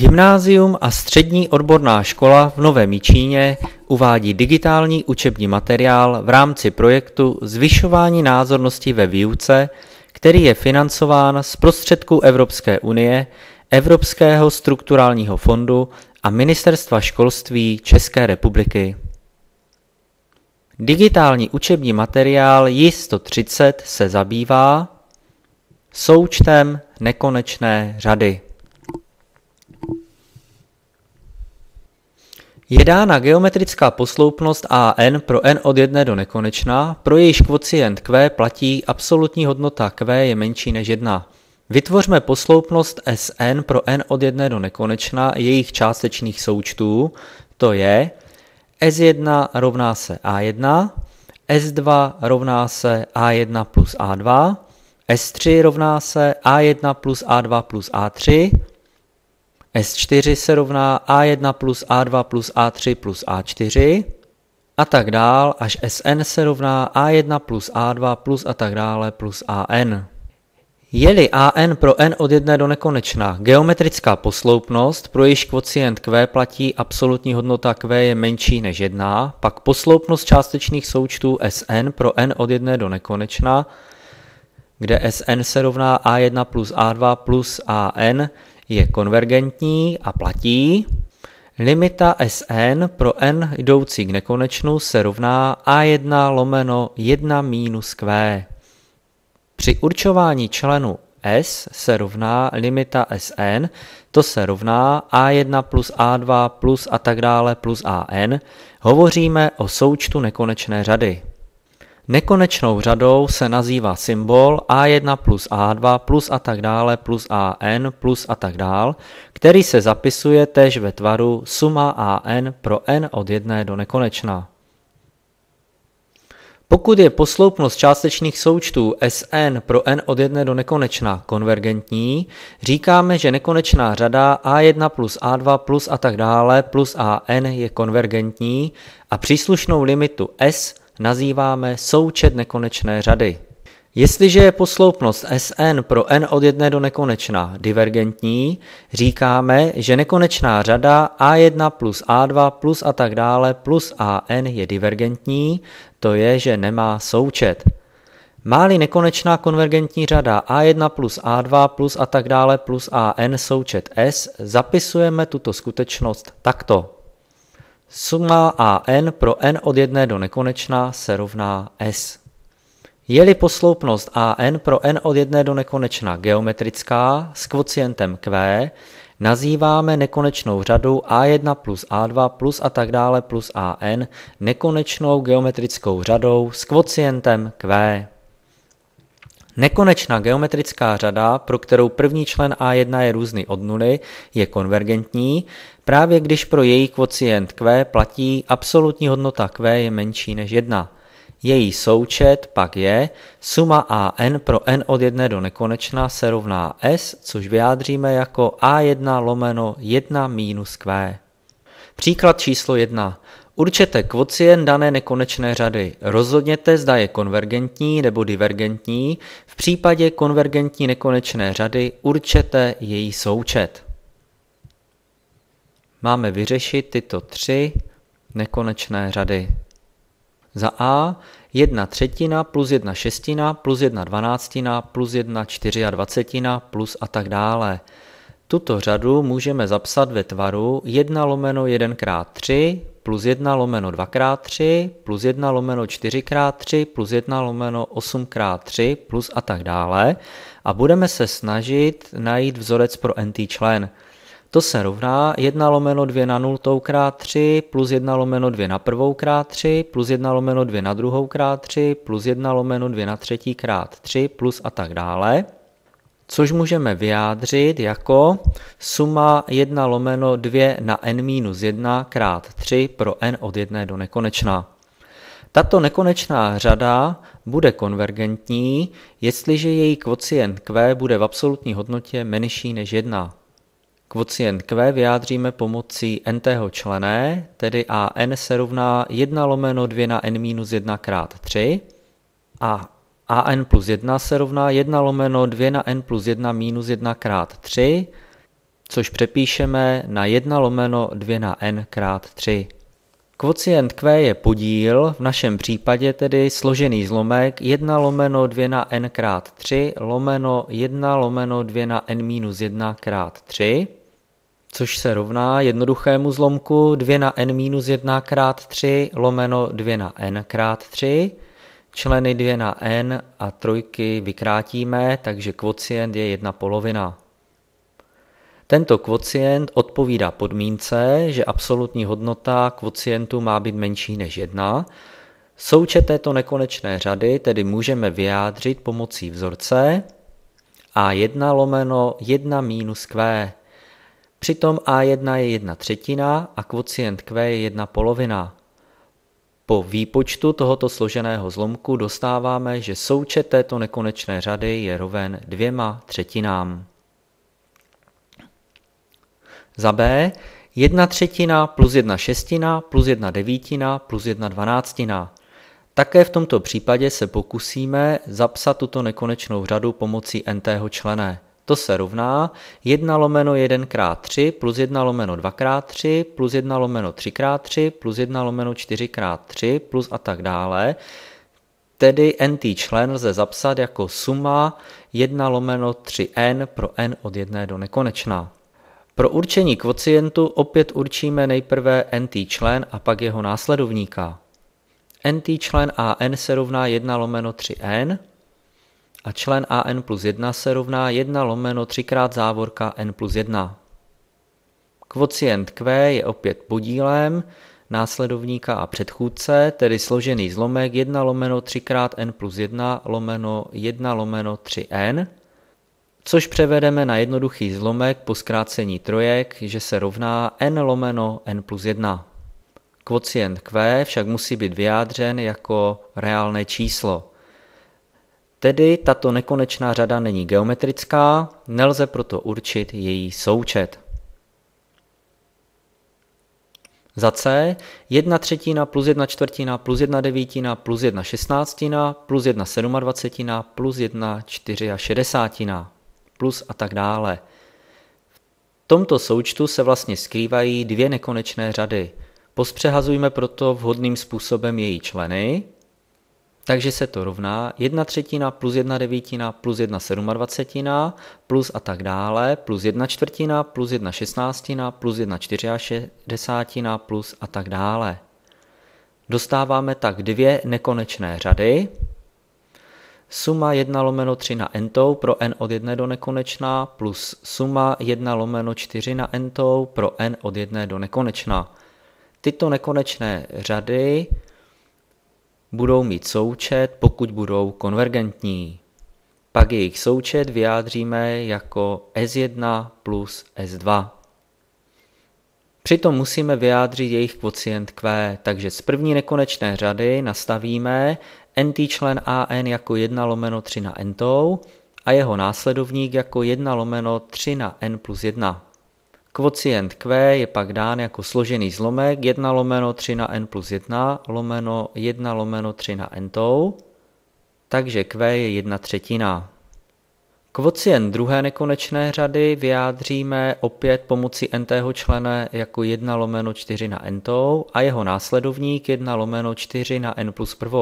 Gymnázium a střední odborná škola v Novém Míčíně uvádí digitální učební materiál v rámci projektu Zvyšování názornosti ve výuce, který je financován z prostředků Evropské unie, Evropského strukturálního fondu a Ministerstva školství České republiky. Digitální učební materiál JIS 130 se zabývá součtem nekonečné řady. Je dána geometrická posloupnost AN pro n od 1 do nekonečná, pro jejíž kvocient Q platí absolutní hodnota Q je menší než 1. Vytvořme posloupnost Sn pro n od 1 do nekonečná jejich částečných součtů, to je S1 rovná se A1, S2 rovná se A1 plus A2, S3 rovná se A1 plus A2 plus A3, s4 se rovná A1 plus A2 plus A3 plus A4 a tak dál, až Sn se rovná A1 plus A2 plus a tak dále plus An. Je-li An pro n od 1 do nekonečna geometrická posloupnost, pro jejíž kvocient Q platí absolutní hodnota Q je menší než 1, pak posloupnost částečných součtů Sn pro n od 1 do nekonečna, kde Sn se rovná A1 plus A2 plus An, je konvergentní a platí. Limita Sn pro n jdoucí k nekonečnu se rovná a1 lomeno 1 minus q. Při určování členu S se rovná limita Sn, to se rovná A1 plus A2 plus a tak dále plus AN, hovoříme o součtu nekonečné řady. Nekonečnou řadou se nazývá symbol A1 plus A2 plus a tak dále plus AN plus a tak dále, který se zapisuje též ve tvaru suma AN pro n od 1 do nekonečna. Pokud je posloupnost částečných součtů Sn pro n od 1 do nekonečna konvergentní, říkáme, že nekonečná řada a1 plus a2 plus a tak dále plus an je konvergentní a příslušnou limitu s nazýváme součet nekonečné řady. Jestliže je posloupnost Sn pro n od 1 do nekonečna divergentní, říkáme, že nekonečná řada a1 plus a2 plus a tak dále plus an je divergentní, to je, že nemá součet. Máli nekonečná konvergentní řada a1 plus a2 plus a tak dále plus an součet s, zapisujeme tuto skutečnost takto. Suma a n pro n od 1 do nekonečna se rovná S. Je-li posloupnost a n pro n od 1 do nekonečna geometrická s kvocientem Q, nazýváme nekonečnou řadu A1 plus A2 plus a tak dále plus a n nekonečnou geometrickou řadou s kvocientem Q. Nekonečná geometrická řada, pro kterou první člen A1 je různý od nuly, je konvergentní, právě když pro její kvocient Q platí absolutní hodnota Q je menší než 1. Její součet pak je suma AN pro n od 1 do nekonečna se rovná S, což vyjádříme jako A1 lomeno 1 minus Q. Příklad číslo 1. Určete kvocient dané nekonečné řady. Rozhodněte, zda je konvergentní nebo divergentní. V případě konvergentní nekonečné řady určete její součet. Máme vyřešit tyto tři nekonečné řady. Za A 1 třetina plus 1 šestina plus 1 dvanáctina plus 1 čtyři a dvacetina plus a tak dále. Tuto řadu můžeme zapsat ve tvaru 1 lomeno 1 krát 3 plus 1 lomeno 2 krát 3 plus 1 lomeno 4 krát 3 plus 1 lomeno 8 krát 3 plus a tak dále. A budeme se snažit najít vzorec pro nt člen. To se rovná 1 lomeno 2 na 0 krát 3 plus 1 lomeno 2 na 1 krát 3 plus 1 lomeno 2 na 2 krát 3 plus 1 lomeno 2 na 3 krát 3 plus a tak dále což můžeme vyjádřit jako suma 1 lomeno 2 na n minus 1 krát 3 pro n od 1 do nekonečná. Tato nekonečná řada bude konvergentní, jestliže její kvocient q bude v absolutní hodnotě menší než 1. Kvocient q vyjádříme pomocí n-tého člené, tedy a n se rovná 1 lomeno 2 na n minus 1 krát 3 a a n plus 1 se rovná 1 lomeno 2 na n plus 1 minus 1 krát 3, což přepíšeme na 1 lomeno 2 na n krát 3. Kvocient Q je podíl, v našem případě tedy složený zlomek 1 lomeno 2 na n krát 3 lomeno 1 lomeno 2 na n minus 1 krát 3, což se rovná jednoduchému zlomku 2 na n minus 1 krát 3 lomeno 2 na n krát 3, Členy 2 na n a trojky vykrátíme, takže kvocient je jedna polovina. Tento kvocient odpovídá podmínce, že absolutní hodnota kvocientu má být menší než 1. Součet této nekonečné řady tedy můžeme vyjádřit pomocí vzorce a1 lomeno 1 minus q. Přitom a1 je 1 třetina a kvocient q je 1 polovina. Po výpočtu tohoto složeného zlomku dostáváme, že součet této nekonečné řady je roven dvěma třetinám. Za B 1 třetina plus 1 šestina plus 1 devítina plus 1 dvanáctina. Také v tomto případě se pokusíme zapsat tuto nekonečnou řadu pomocí n-tého člene. To se rovná 1 lomeno 1 krát 3 plus 1 lomeno 2 krát 3 plus 1 lomeno 3 krát 3 plus 1 lomeno 4 krát 3 plus a tak dále. Tedy nt člen lze zapsat jako suma 1 lomeno 3n pro n od 1 do nekonečna. Pro určení kvocientu opět určíme nejprve nt člen a pak jeho následovníka. nt člen a n se rovná 1 lomeno 3n, a člen a n plus 1 se rovná 1 lomeno 3 krát závorka n plus 1. Kvocient q je opět podílem následovníka a předchůdce, tedy složený zlomek 1 lomeno 3 krát n plus 1 lomeno 1 lomeno 3n, což převedeme na jednoduchý zlomek po zkrácení trojek, že se rovná n lomeno n plus 1. Kvocient q však musí být vyjádřen jako reálné číslo – Tedy tato nekonečná řada není geometrická, nelze proto určit její součet. Za C 1 třetina plus 1 čtvrtina plus 1 devítina plus 1 šestnáctina plus 1 sedmadvacetina plus 1 šedesátina plus a tak dále. V tomto součtu se vlastně skrývají dvě nekonečné řady. Pospřehazujme proto vhodným způsobem její členy, takže se to rovná 1 třetina plus 1 devítina plus 1 sedmadvacetina plus a tak dále plus 1 čtvrtina plus 1 šestnáctina plus 1 čtyři desátina plus a tak dále. Dostáváme tak dvě nekonečné řady. Suma 1 lomeno 3 na n pro n od 1 do nekonečna plus suma 1 lomeno 4 na n pro n od 1 do nekonečna. Tyto nekonečné řady budou mít součet, pokud budou konvergentní. Pak jejich součet vyjádříme jako S1 plus S2. Přitom musíme vyjádřit jejich kvocient Q, takže z první nekonečné řady nastavíme nt člen an jako 1 lomeno 3 na n tou a jeho následovník jako 1 lomeno 3 na n plus 1. Kvocient Q je pak dán jako složený zlomek 1 lomeno 3 na n plus 1 lomeno 1 lomeno 3 na n tou, takže Q je 1 třetina. Kvocient druhé nekonečné řady vyjádříme opět pomocí nt člene jako 1 lomeno 4 na n tou a jeho následovník 1 lomeno 4 na n plus 1.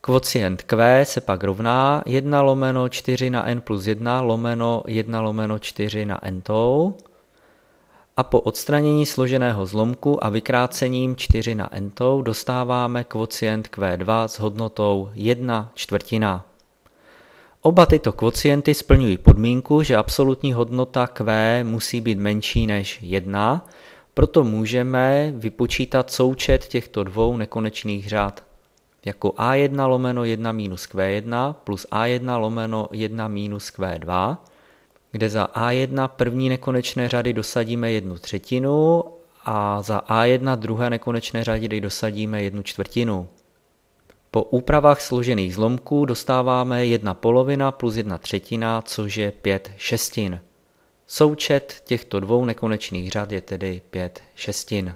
Kvocient Q se pak rovná 1 lomeno 4 na n plus 1 lomeno 1 lomeno 4 na n tou a po odstranění složeného zlomku a vykrácením 4 na entou dostáváme kvocient Q2 s hodnotou 1 čtvrtina. Oba tyto kvocienty splňují podmínku, že absolutní hodnota Q musí být menší než 1, proto můžeme vypočítat součet těchto dvou nekonečných řád jako A1 lomeno 1 minus Q1 plus A1 lomeno 1 minus Q2 kde za A1 první nekonečné řady dosadíme jednu třetinu a za A1 druhé nekonečné řady dosadíme jednu čtvrtinu. Po úpravách složených zlomků dostáváme jedna polovina plus jedna třetina, což je 5 šestin. Součet těchto dvou nekonečných řad je tedy 5 šestin.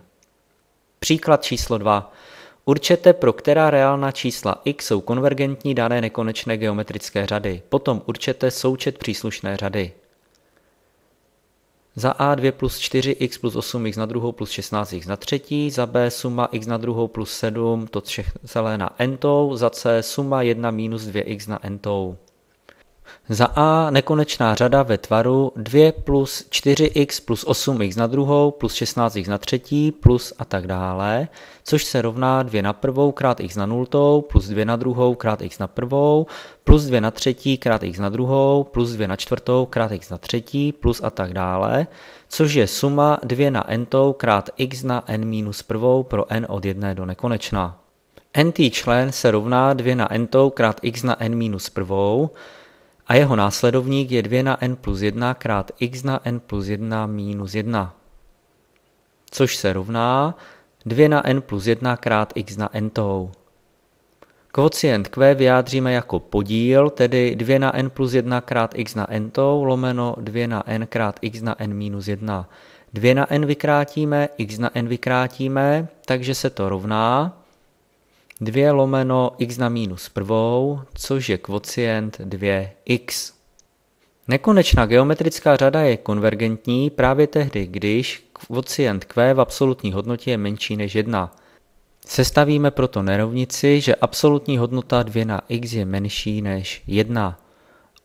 Příklad číslo 2. Určete, pro která reálná čísla x jsou konvergentní dané nekonečné geometrické řady. Potom určete součet příslušné řady. Za A 2 plus 4x plus 8x na druhou plus 16x na třetí, za B suma x na druhou plus 7, to celé na n tou, za C suma 1 minus 2x na n tou. Za A nekonečná řada ve tvaru 2 plus 4x plus 8x na druhou plus 16x na třetí plus a tak dále, což se rovná 2 na prvou krát x na nultou plus 2 na druhou krát x na prvou plus 2 na třetí krát x na druhou, plus 2 na čtvrtou krát x na třetí, plus a tak dále, což je suma 2 na n krát x na n minus prvou pro n od 1 do nekonečna. nt člen se rovná 2 na n krát x na n minus prvou a jeho následovník je 2 na n plus 1 krát x na n plus 1 minus 1, což se rovná 2 na n plus 1 krát x na n tou. Kvocient Q vyjádříme jako podíl, tedy 2 na n plus 1 krát x na n tou lomeno 2 na n krát x na n minus 1. 2 na n vykrátíme, x na n vykrátíme, takže se to rovná 2 lomeno x na minus prvou, což je kvocient 2x. Nekonečná geometrická řada je konvergentní právě tehdy, když kvocient q v absolutní hodnotě je menší než 1. Sestavíme proto nerovnici, že absolutní hodnota 2 na x je menší než 1.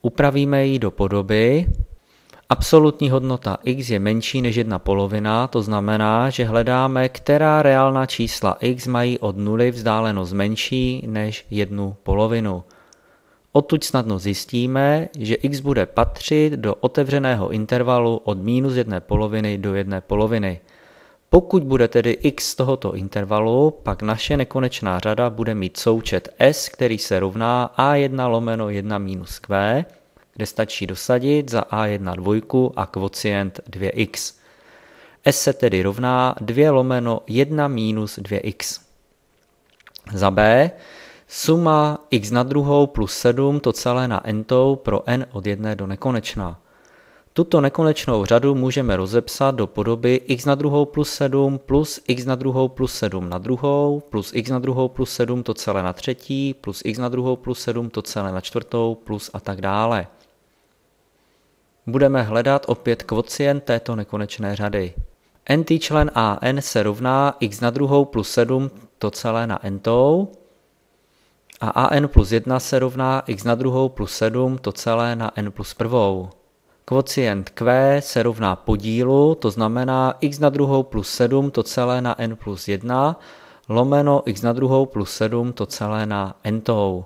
Upravíme ji do podoby. Absolutní hodnota x je menší než 1 polovina, to znamená, že hledáme, která reálná čísla x mají od nuly vzdálenost menší než 1 polovinu. Odtud snadno zjistíme, že x bude patřit do otevřeného intervalu od minus jedné poloviny do jedné poloviny. Pokud bude tedy x tohoto intervalu, pak naše nekonečná řada bude mít součet s, který se rovná a1 lomeno 1 minus q, kde stačí dosadit za a1 dvojku a kvocient 2x. s se tedy rovná 2 lomeno 1 minus 2x. Za b suma x na druhou plus 7 to celé na n pro n od 1 do nekonečna. Tuto nekonečnou řadu můžeme rozepsat do podoby x na druhou plus 7 plus x na druhou plus 7 na druhou plus x na druhou plus 7 to celé na třetí plus x na druhou plus 7 to celé na čtvrtou plus a tak dále. Budeme hledat opět kvocient této nekonečné řady. nt člen a n se rovná x na druhou plus 7 to celé na n tou a a n plus 1 se rovná x na druhou plus 7 to celé na n plus prvou. Kvocient Q se rovná podílu, to znamená x na druhou plus 7, to celé na n plus 1, lomeno x na druhou plus 7, to celé na n tou.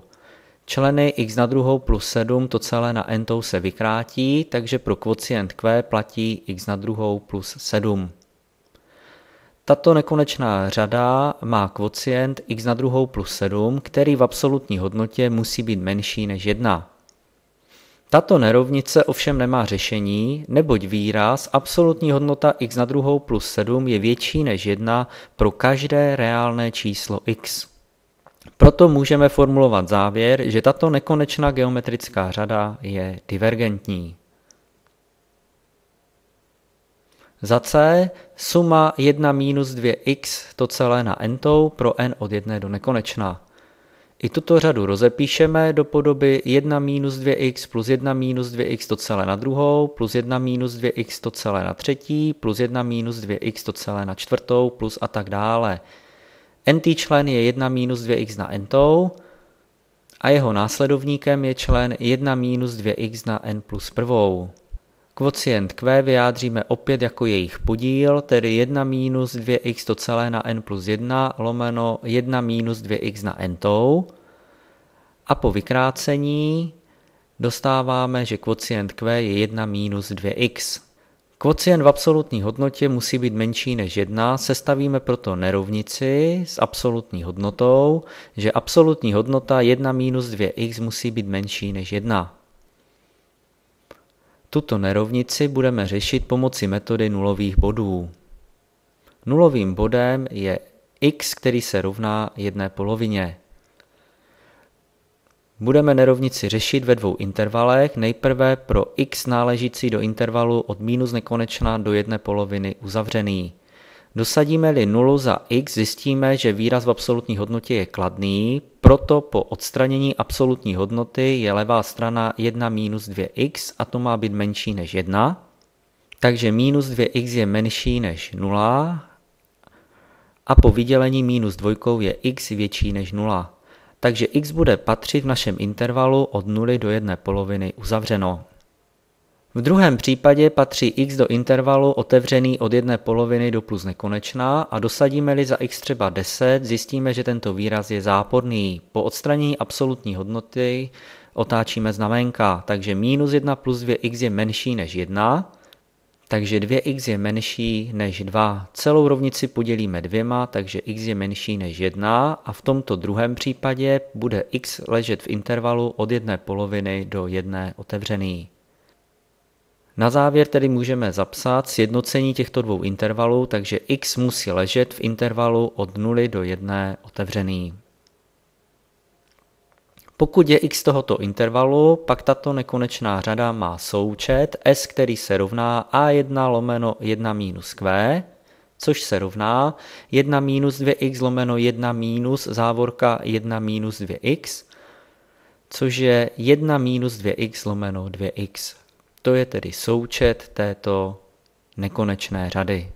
Členy x na druhou plus 7, to celé na n tou se vykrátí, takže pro kvocient Q platí x na druhou plus 7. Tato nekonečná řada má kvocient x na druhou plus 7, který v absolutní hodnotě musí být menší než 1. Tato nerovnice ovšem nemá řešení, neboť výraz absolutní hodnota x na druhou plus 7 je větší než 1 pro každé reálné číslo x. Proto můžeme formulovat závěr, že tato nekonečná geometrická řada je divergentní. Za C suma 1 minus 2x to celé na n pro n od 1 do nekonečna. I tuto řadu rozepíšeme do podoby 1 minus 2x plus 1 minus 2x to celé na druhou, plus 1 minus 2x to celé na třetí, plus 1 minus 2x to celé na čtvrtou, plus a tak dále. Nt člen je 1 minus 2x na ntou a jeho následovníkem je člen 1 minus 2x na n plus prvou. Kvocient q vyjádříme opět jako jejich podíl, tedy 1 minus 2x to celé na n plus 1 lomeno 1 minus 2x na n tou. A po vykrácení dostáváme, že kvocient q je 1 minus 2x. Kvocient v absolutní hodnotě musí být menší než 1, sestavíme proto nerovnici s absolutní hodnotou, že absolutní hodnota 1 minus 2x musí být menší než 1. Tuto nerovnici budeme řešit pomocí metody nulových bodů. Nulovým bodem je x, který se rovná jedné polovině. Budeme nerovnici řešit ve dvou intervalech, nejprve pro x náležící do intervalu od minus nekonečna do jedné poloviny uzavřený. Dosadíme-li nulu za x, zjistíme, že výraz v absolutní hodnotě je kladný, proto po odstranění absolutní hodnoty je levá strana 1 minus 2x a to má být menší než 1. Takže minus 2x je menší než 0 a po vydělení minus 2 je x větší než 0. Takže x bude patřit v našem intervalu od 0 do 1 poloviny uzavřeno. V druhém případě patří x do intervalu otevřený od jedné poloviny do plus nekonečná a dosadíme-li za x třeba 10, zjistíme, že tento výraz je záporný. Po odstranění absolutní hodnoty otáčíme znamenka, takže minus 1 plus 2x je menší než 1, takže 2x je menší než 2. Celou rovnici podělíme dvěma, takže x je menší než 1 a v tomto druhém případě bude x ležet v intervalu od jedné poloviny do jedné otevřený. Na závěr tedy můžeme zapsat sjednocení těchto dvou intervalů, takže x musí ležet v intervalu od 0 do 1 otevřený. Pokud je x tohoto intervalu, pak tato nekonečná řada má součet s, který se rovná a1 lomeno 1 minus q, což se rovná 1 minus 2x lomeno 1 minus závorka 1 minus 2x, což je 1 minus 2x lomeno 2x to je tedy součet této nekonečné řady.